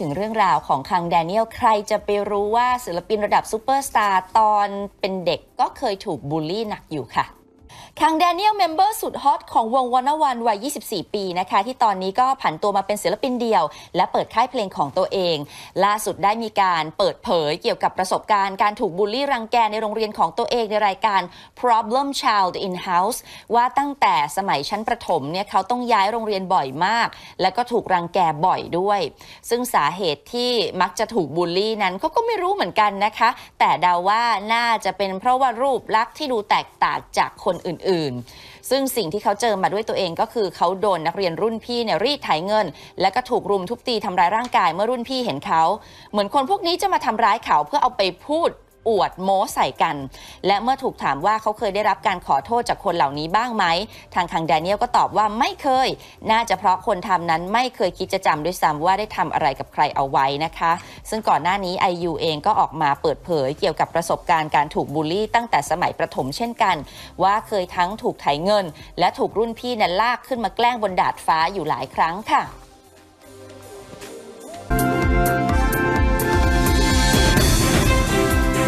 ถึงเรื่องราวของคังแดเนียล ใครจะไปรู้ว่าศิลปินระดับซูเปอร์สตาร์ตอนเป็นเด็กก็เคยถูกบูลลี่หนักอยู่ค่ะทางแดเนียลเมมเบอร์สุดฮอตของวงวันวันวัย 24 ปีนะคะ ที่ตอนนี้ก็ผันตัวมาเป็นศิลปินเดี่ยว และเปิดค่ายเพลงของตัวเอง ล่าสุดได้มีการเปิดเผยเกี่ยวกับประสบการณ์การถูกบูลลี่รังแกในโรงเรียนของตัวเองในรายการ Problem Child in House ว่าตั้งแต่สมัยชั้นประถมเนี่ย เขาต้องย้ายโรงเรียนบ่อยมาก และก็ถูกรังแกบ่อยด้วย ซึ่งสาเหตุที่มักจะถูกบูลลี่นั้นเขาก็ไม่รู้เหมือนกันนะคะ แต่เดาว่าน่าจะเป็นเพราะว่ารูปลักษณ์ที่ดูแตกต่างจากคนอื่นื่นๆซึ่งสิ่งที่เขาเจอมาด้วยตัวเองก็คือเขาโดนนักเรียนรุ่นพี่เนี่ยรีดไถเงิน และก็ถูกรุมทุบตีทำร้ายร่างกายเมื่อรุ่นพี่เห็นเขา เหมือนคนพวกนี้จะมาทำร้ายเขาเพื่อเอาไปพูดอวดโม้ใส่กัน และเมื่อถูกถามว่าเขาเคยได้รับการขอโทษจากคนเหล่านี้บ้างไหม ทางคังแดเนียลก็ตอบว่าไม่เคย น่าจะเพราะคนทำนั้นไม่เคยคิดจะจำด้วยซ้ำว่าได้ทำอะไรกับใครเอาไว้นะคะ ซึ่งก่อนหน้านี้ IU เองก็ออกมาเปิดเผยเกี่ยวกับประสบการณ์การถูกบูลลี่ ตั้งแต่สมัยประถมเช่นกัน ว่าเคยทั้งถูกไถเงิน และถูกรุ่นพี่นั้นลากขึ้นมาแกล้งบนดาดฟ้าอยู่หลายครั้งค่ะ